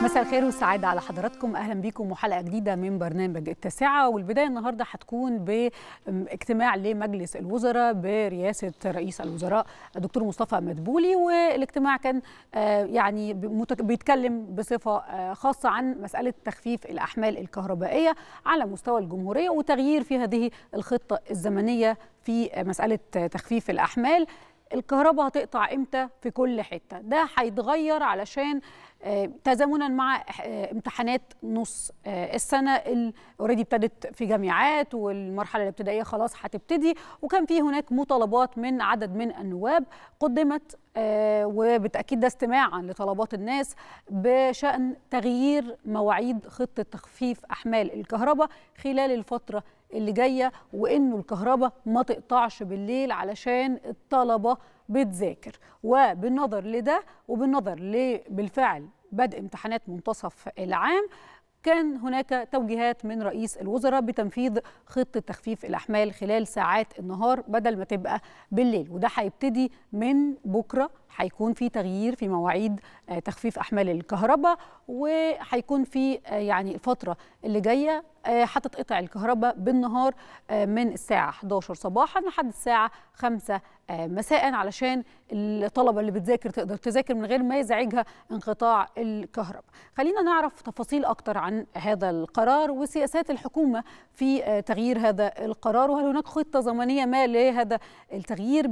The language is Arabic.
مساء الخير والسعادة على حضراتكم أهلا بيكم وحلقة جديدة من برنامج التاسعة والبداية النهاردة هتكون باجتماع لمجلس الوزراء برئاسة رئيس الوزراء الدكتور مصطفى مدبولي والاجتماع كان آه، يعني بيتكلم بصفة آه، خاصة عن مسألة تخفيف الأحمال الكهربائية على مستوى الجمهورية وتغيير في هذه الخطة الزمنية في مسألة تخفيف الأحمال الكهرباء هتقطع امتى في كل حته ده هيتغير علشان تزامنا مع آه، امتحانات نص آه، السنه اللي اوريدي ابتدت في جامعات والمرحله الابتدائيه خلاص هتبتدي وكان في هناك مطالبات من عدد من النواب قدمت آه، وبالتاكيد ده استماعا لطلبات الناس بشان تغيير مواعيد خطه تخفيف احمال الكهرباء خلال الفتره اللي جايه وانه الكهرباء ما تقطعش بالليل علشان الطلبه بتذاكر وبالنظر لده وبالنظر بالفعل بدء امتحانات منتصف العام كان هناك توجيهات من رئيس الوزراء بتنفيذ خطة تخفيف الأحمال خلال ساعات النهار بدل ما تبقى بالليل وده هيبتدي من بكرة هيكون في تغيير في مواعيد آه، تخفيف أحمال الكهرباء وهيكون في آه، يعني الفترة اللي جاية آه، هتتقطع الكهرباء بالنهار من الساعة 11 صباحا لحد الساعة 5 آه، مساء علشان الطلبه اللي بتذاكر تقدر تذاكر من غير ما يزعجها انقطاع الكهرباء. خلينا نعرف تفاصيل اكتر عن هذا القرار وسياسات الحكومه في آه، تغيير هذا القرار وهل هناك خطه زمنيه ما لهذا التغيير